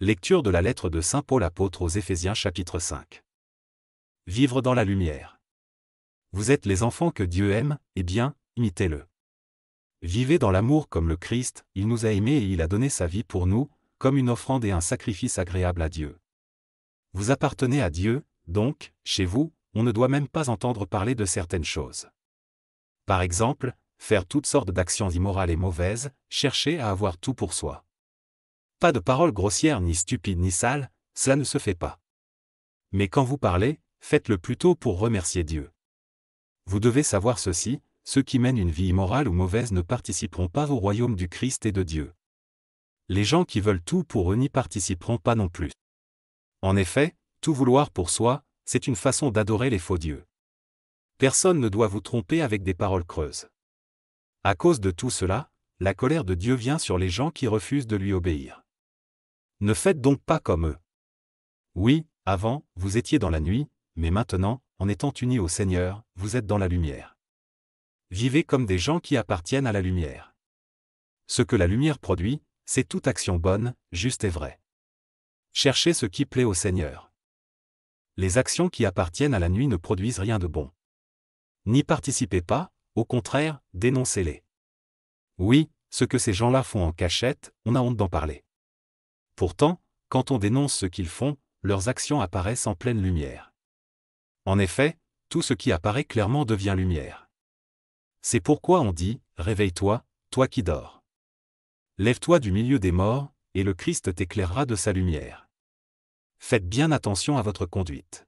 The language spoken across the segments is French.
Lecture de la lettre de Saint Paul apôtre aux Éphésiens chapitre 5. Vivre dans la lumière. Vous êtes les enfants que Dieu aime, eh bien, imitez-le. Vivez dans l'amour comme le Christ, il nous a aimés et il a donné sa vie pour nous, comme une offrande et un sacrifice agréable à Dieu. Vous appartenez à Dieu, donc, chez vous, on ne doit même pas entendre parler de certaines choses. Par exemple, faire toutes sortes d'actions immorales et mauvaises, chercher à avoir tout pour soi. Pas de paroles grossières ni stupides ni sales, cela ne se fait pas. Mais quand vous parlez, faites-le plutôt pour remercier Dieu. Vous devez savoir ceci, ceux qui mènent une vie immorale ou mauvaise ne participeront pas au royaume du Christ et de Dieu. Les gens qui veulent tout pour eux n'y participeront pas non plus. En effet, tout vouloir pour soi, c'est une façon d'adorer les faux dieux. Personne ne doit vous tromper avec des paroles creuses. À cause de tout cela, la colère de Dieu vient sur les gens qui refusent de lui obéir. Ne faites donc pas comme eux. Oui, avant, vous étiez dans la nuit, mais maintenant, en étant unis au Seigneur, vous êtes dans la lumière. Vivez comme des gens qui appartiennent à la lumière. Ce que la lumière produit, c'est toute action bonne, juste et vraie. Cherchez ce qui plaît au Seigneur. Les actions qui appartiennent à la nuit ne produisent rien de bon. N'y participez pas, au contraire, dénoncez-les. Oui, ce que ces gens-là font en cachette, on a honte d'en parler. Pourtant, quand on dénonce ce qu'ils font, leurs actions apparaissent en pleine lumière. En effet, tout ce qui apparaît clairement devient lumière. C'est pourquoi on dit, Réveille-toi, toi qui dors. Lève-toi du milieu des morts, et le Christ t'éclairera de sa lumière. Faites bien attention à votre conduite.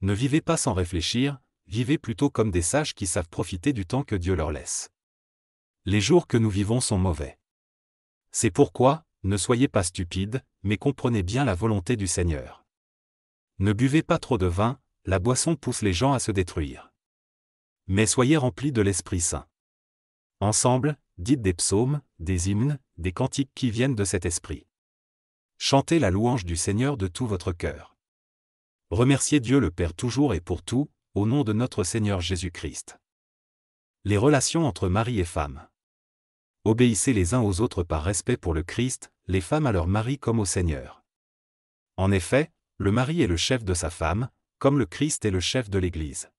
Ne vivez pas sans réfléchir, vivez plutôt comme des sages qui savent profiter du temps que Dieu leur laisse. Les jours que nous vivons sont mauvais. C'est pourquoi, ne soyez pas stupides, mais comprenez bien la volonté du Seigneur. Ne buvez pas trop de vin, la boisson pousse les gens à se détruire. Mais soyez remplis de l'Esprit Saint. Ensemble, dites des psaumes, des hymnes, des cantiques qui viennent de cet esprit. Chantez la louange du Seigneur de tout votre cœur. Remerciez Dieu le Père toujours et pour tout, au nom de notre Seigneur Jésus-Christ. Les relations entre mari et femme. Obéissez les uns aux autres par respect pour le Christ, les femmes à leur mari comme au Seigneur. En effet, le mari est le chef de sa femme, comme le Christ est le chef de l'Église.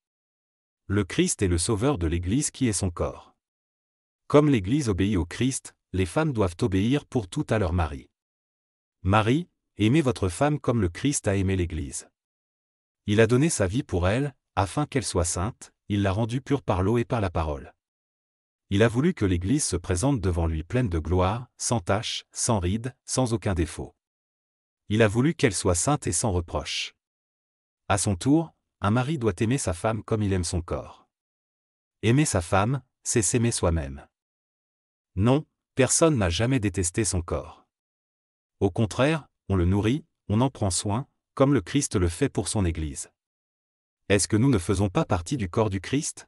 Le Christ est le sauveur de l'Église qui est son corps. Comme l'Église obéit au Christ, les femmes doivent obéir pour tout à leur mari. Marie, aimez votre femme comme le Christ a aimé l'Église. Il a donné sa vie pour elle, afin qu'elle soit sainte, il l'a rendue pure par l'eau et par la parole il a voulu que l'Église se présente devant lui pleine de gloire, sans tache, sans ride, sans aucun défaut. Il a voulu qu'elle soit sainte et sans reproche. À son tour, un mari doit aimer sa femme comme il aime son corps. Aimer sa femme, c'est s'aimer soi-même. Non, personne n'a jamais détesté son corps. Au contraire, on le nourrit, on en prend soin, comme le Christ le fait pour son Église. Est-ce que nous ne faisons pas partie du corps du Christ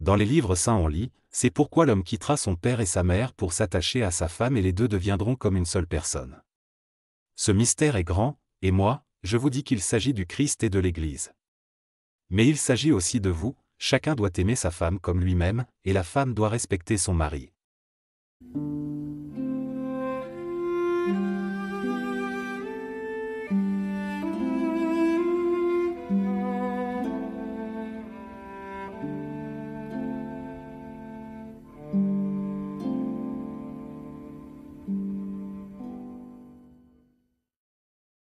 dans les livres saints on lit, c'est pourquoi l'homme quittera son père et sa mère pour s'attacher à sa femme et les deux deviendront comme une seule personne. Ce mystère est grand, et moi, je vous dis qu'il s'agit du Christ et de l'Église. Mais il s'agit aussi de vous, chacun doit aimer sa femme comme lui-même, et la femme doit respecter son mari.